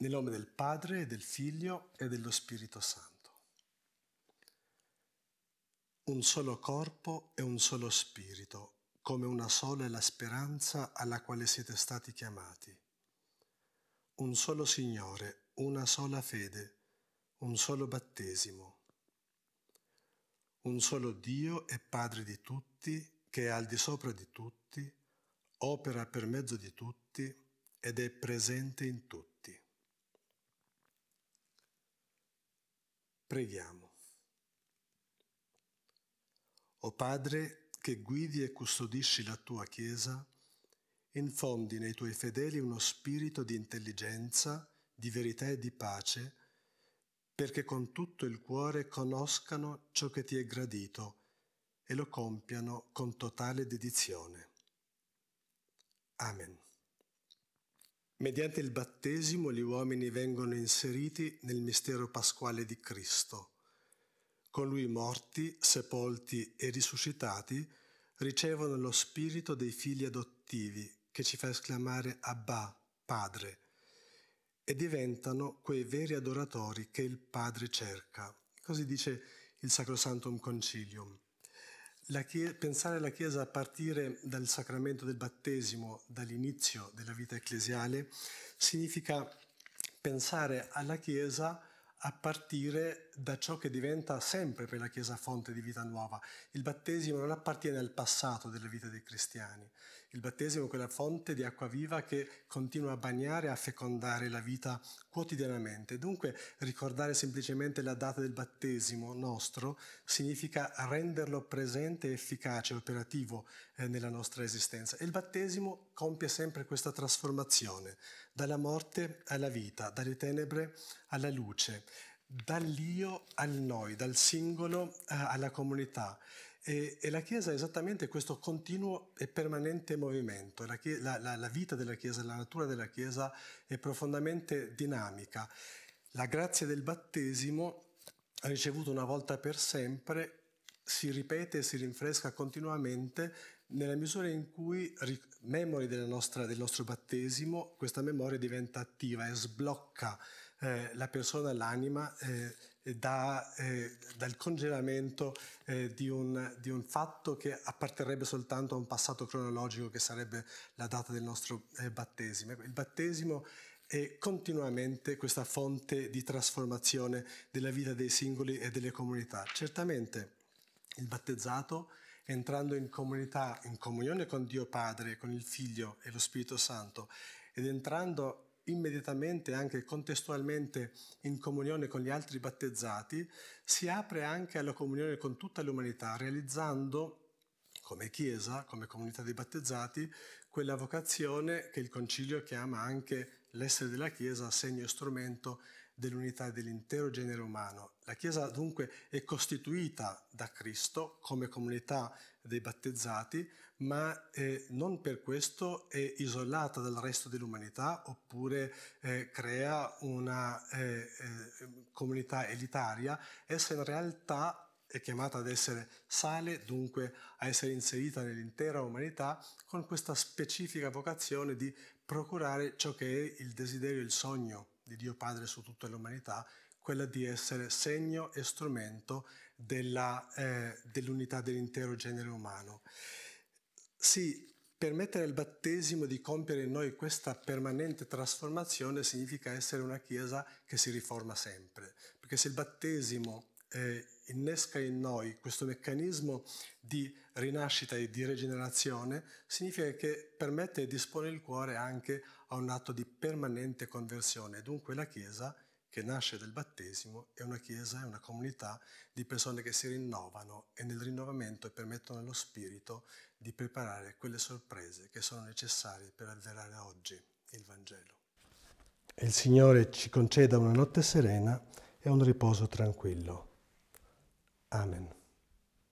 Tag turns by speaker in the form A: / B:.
A: Nel nome del Padre, del Figlio e dello Spirito Santo. Un solo corpo e un solo spirito, come una sola è la speranza alla quale siete stati chiamati. Un solo Signore, una sola fede, un solo battesimo. Un solo Dio e Padre di tutti, che è al di sopra di tutti, opera per mezzo di tutti ed è presente in tutti. Preghiamo. O Padre, che guidi e custodisci la tua Chiesa, infondi nei tuoi fedeli uno spirito di intelligenza, di verità e di pace, perché con tutto il cuore conoscano ciò che ti è gradito e lo compiano con totale dedizione. Amen. Mediante il battesimo gli uomini vengono inseriti nel mistero pasquale di Cristo. Con lui morti, sepolti e risuscitati ricevono lo spirito dei figli adottivi che ci fa esclamare Abba, Padre, e diventano quei veri adoratori che il Padre cerca. Così dice il Sacrosantum Concilium. Chiesa, pensare alla Chiesa a partire dal sacramento del battesimo, dall'inizio della vita ecclesiale, significa pensare alla Chiesa a partire da ciò che diventa sempre per la Chiesa fonte di vita nuova. Il battesimo non appartiene al passato della vita dei cristiani, il battesimo è quella fonte di acqua viva che continua a bagnare e a fecondare la vita quotidianamente. Dunque ricordare semplicemente la data del battesimo nostro significa renderlo presente, efficace, operativo eh, nella nostra esistenza. E il battesimo compie sempre questa trasformazione, dalla morte alla vita, dalle tenebre alla luce, dall'io al noi, dal singolo eh, alla comunità. E, e, la Chiesa è esattamente questo continuo e permanente movimento. La, la, la vita della Chiesa, la natura della Chiesa è profondamente dinamica. La grazia del battesimo, ricevuta una volta per sempre, si ripete e si rinfresca continuamente nella misura in cui, memori del nostro battesimo, questa memoria diventa attiva e sblocca eh, la persona, e l'anima, eh, da, eh, dal congelamento eh, di un, di, un, fatto che apparterebbe soltanto a un passato cronologico che sarebbe la data del nostro eh, battesimo. Ecco, il battesimo è continuamente questa fonte di trasformazione della vita dei singoli e delle comunità. Certamente il battezzato entrando in comunità, in comunione con Dio Padre, con il Figlio e lo Spirito Santo, ed entrando immediatamente, anche contestualmente, in comunione con gli altri battezzati, si apre anche alla comunione con tutta l'umanità, realizzando come Chiesa, come comunità dei battezzati, quella vocazione che il Concilio chiama anche l'essere della Chiesa, segno e strumento dell'unità dell'intero genere umano. La Chiesa dunque è costituita da Cristo come comunità dei battezzati, ma eh, non per questo è isolata dal resto dell'umanità oppure eh, crea una eh, eh comunità elitaria, essa in realtà è chiamata ad essere sale, dunque a essere inserita nell'intera umanità con questa specifica vocazione di procurare ciò che è il desiderio, il sogno di Dio Padre su tutta l'umanità, quella di essere segno e strumento della, eh, dell'unità dell'intero genere umano. Sì, permettere al battesimo di compiere in noi questa permanente trasformazione significa essere una Chiesa che si riforma sempre, perché se il battesimo eh, innesca in noi questo meccanismo di rinascita e di regenerazione, significa che permette e dispone il cuore anche a un atto di permanente conversione. Dunque la Chiesa, che nasce del battesimo, è una Chiesa, è una comunità di persone che si rinnovano e nel rinnovamento permettono allo Spirito di preparare quelle sorprese che sono necessarie per avverare oggi il Vangelo. Il Signore ci conceda una notte serena e un riposo tranquillo. Amen.